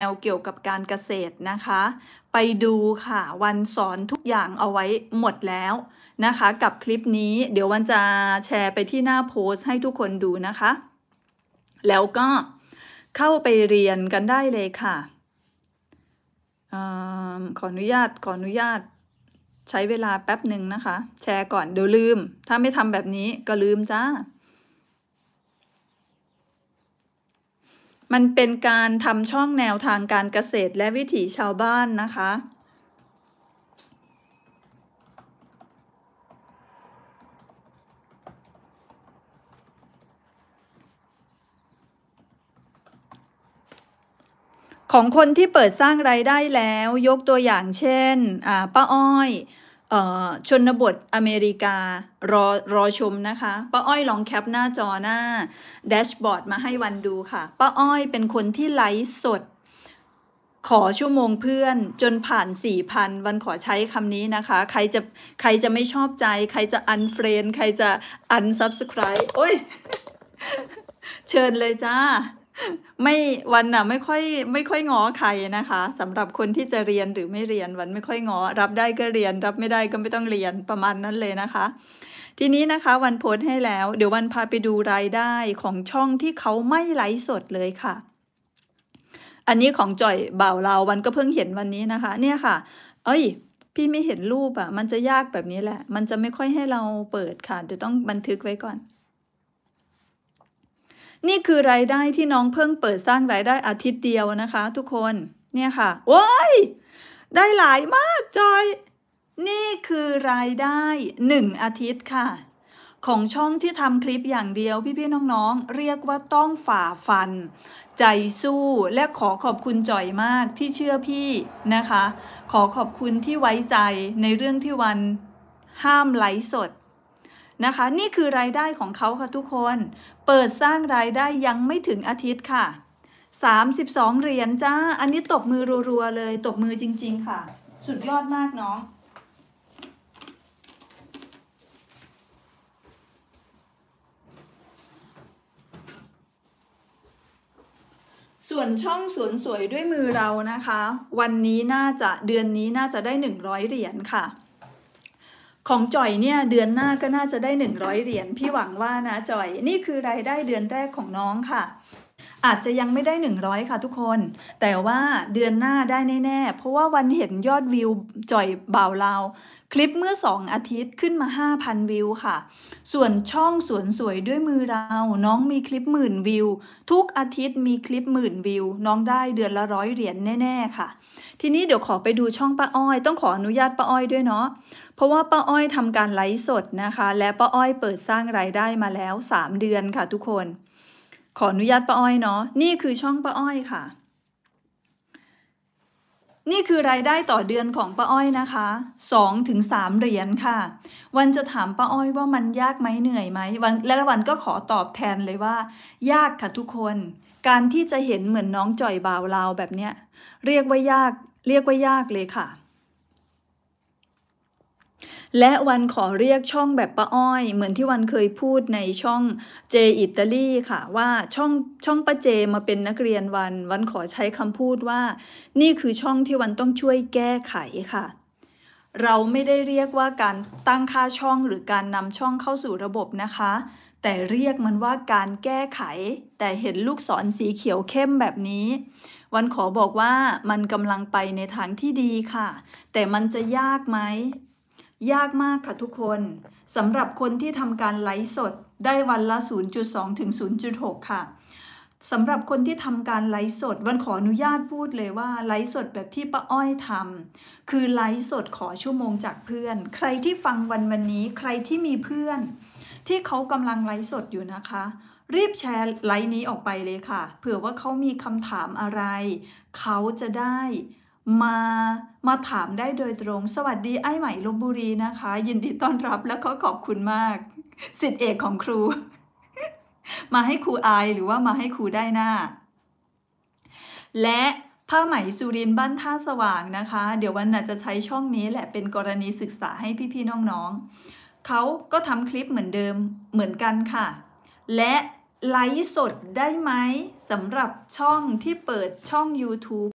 แนวเกี่ยวกับการเกษตรนะคะ ไปดูค่ะวันสอนทุกอย่างเอาไว้หมดแล้วนะคะ กับคลิปนี้ เดี๋ยววันจะแชร์ไปที่หน้าโพสต์ ให้ทุกคนดูนะคะ แล้วก็เข้าไปเรียนกันได้เลยค่ะอขออนุญาต ขออนุญาต ใช้เวลาแป๊บหนึ่งนะคะ แชร์ก่อน เดี๋ยวลืม ถ้าไม่ทำแบบนี้ก็ลืมจ้ามันเป็นการทำช่องแนวทางการเกษตรและวิถีชาวบ้านนะคะ ของคนที่เปิดสร้างไรายได้แล้วยกตัวอย่างเช่นป้าอ้อยชนบทอเมริการอรอชมนะคะป้าอ้อยลองแคปหน้าจอหน้า แดชบอร์ดมาให้วันดูค่ะป้าอ้อยเป็นคนที่ไลฟ์สด ขอชั่วโมงเพื่อนจนผ่านสี่พันวันขอใช้คำนี้นะคะ ใครจะใครจะไม่ชอบใจ ใครจะอันเฟรนใครจะอันซับสไครต์โอ้ย เชิญเลยจ้าไม่วันน่ะไม่ค่อยไม่ค่อยงอใครนะคะ สำหรับคนที่จะเรียนหรือไม่เรียนวันไม่ค่อยงอ รับได้ก็เรียนรับไม่ได้ก็ไม่ต้องเรียนประมาณนั้นเลยนะคะ ทีนี้นะคะวันโพสให้แล้ว เดี๋ยววันพาไปดูรายได้ของช่องที่เขาไม่ไลฟ์สดเลยค่ะ อันนี้ของจ่อยบ่าวเราวันก็เพิ่งเห็นวันนี้นะคะ เนี่ยค่ะ เอ้ยพี่ไม่เห็นรูปอะ่ะมันจะยากแบบนี้แหละ มันจะไม่ค่อยให้เราเปิดค่ะเดี๋ยวต้องบันทึกไว้ก่อนนี่คือรายได้ที่น้องเพิ่งเปิดสร้างรายได้อาทิตย์เดียวนะคะทุกคนเนี่ยค่ะโอ้ยได้หลายมากจอยนี่คือรายได้หนึ่งอาทิตย์ค่ะ ของช่องที่ทำคลิปอย่างเดียวพี่ๆน้องๆ เรียกว่าต้องฝ่าฟัน ใจสู้และขอขอบคุณจอยมากที่เชื่อพี่นะคะ ขอขอบคุณที่ไว้ใจในเรื่องที่วันห้ามไลฟ์สดนะคะนี่คือรายได้ของเขาค่ะทุกคน เปิดสร้างรายได้ยังไม่ถึงอาทิตย์ค่ะ 32 เหรียญจ้าอันนี้ตบมือรัวๆเลยตบมือจริงๆค่ะ สุดยอดมากน้อง ส่วนช่องสวนสวยด้วยมือเรานะคะ วันนี้น่าจะเดือนนี้น่าจะได้ 100 เหรียญค่ะของจอยเนี่ยเดือนหน้าก็น่าจะได้ 100 เหรียญ พี่หวังว่านะจอยนี่คือรายได้เดือนแรกของน้องค่ะอาจจะยังไม่ได้ 100 ค่ะทุกคน แต่ว่าเดือนหน้าได้แน่ๆเพราะว่าวันเห็นยอดวิว จ่อยเบาเรา คลิปเมื่อ 2 อาทิตย์ขึ้นมา5,000วิวค่ะ ส่วนช่องสวนสวยด้วยมือเราน้องมีคลิปหมื่นวิว ทุกอาทิตย์มีคลิปหมื่นวิวน้องได้เดือนละร้อยเหรียญแน่ ๆ ค่ะ ทีนี้เดี๋ยวขอไปดูช่องป้าอ้อยต้องขออนุญาตป้าอ้อยด้วยเนาะ เพราะว่าป้าอ้อยทำการไลฟ์สดนะคะ และป้าอ้อยเปิดสร้างรายได้มาแล้ว 3 เดือนค่ะทุกคนขออนุญาตป้าอ้อยเนาะ นี่คือช่องป้าอ้อยค่ะ นี่คือรายได้ต่อเดือนของป้าอ้อยนะคะ2ถึง3เหรียญค่ะ วันจะถามป้าอ้อยว่ามันยากไหมเหนื่อยไหมวัน แล้ววันก็ขอตอบแทนเลยว่า ยากค่ะทุกคน การที่จะเห็นเหมือนน้องจ่อยบ่าวลาวแบบเนี้ยเรียกว่ายากเรียกว่ายากเลยค่ะและวันขอเรียกช่องแบบป้าอ้อยเหมือนที่วันเคยพูดในช่องเจอิตาลีค่ะว่าช่องช่องป้าเจมาเป็นนักเรียนวัน วันขอใช้คำพูดว่า นี่คือช่องที่วันต้องช่วยแก้ไขค่ะ เราไม่ได้เรียกว่าการตั้งค่าช่องหรือการนำช่องเข้าสู่ระบบนะคะ แต่เรียกมันว่าการแก้ไข แต่เห็นลูกศรสีเขียวเข้มแบบนี้ วันขอบอกว่ามันกำลังไปในทางที่ดีค่ะ แต่มันจะยากไหมยากมากค่ะทุกคนสำหรับคนที่ทำการไลฟ์สดได้วันละ 0.2ถึง 0.6 ค่ะสำหรับคนที่ทำการไลฟ์สด วันขออนุญาตพูดเลยว่า ไลฟ์สดแบบที่ป้าอ้อยทำคือไลฟ์สดขอชั่วโมงจากเพื่อน ใครที่ฟังวันวันนี้ใครที่มีเพื่อน ที่เขากำลังไลฟ์สดอยู่นะคะ รีบแชร์ไลฟ์นี้ออกไปเลยค่ะ เผื่อว่าเขามีคำถามอะไรเขาจะได้มา มาถามได้โดยตรง สวัสดีไอ้ใหม่ลบบุรีนะคะ ยินดีต้อนรับแล้วก็ขอบคุณมาก สิทธิเอก ของครู มาให้ครูอาย หรือว่ามาให้ครูได้ หน้า และผ้าไหมสุรินบ้านท่าสว่างนะคะ เดี๋ยววันน่ะจะใช้ช่องนี้ แหละเป็นกรณีศึกษาให้พี่พี่น้องๆเขาก็ทำคลิปเหมือนเดิมเหมือนกันค่ะ และไลฟ์สดได้ไหมสำหรับช่องที่เปิดช่อง YouTube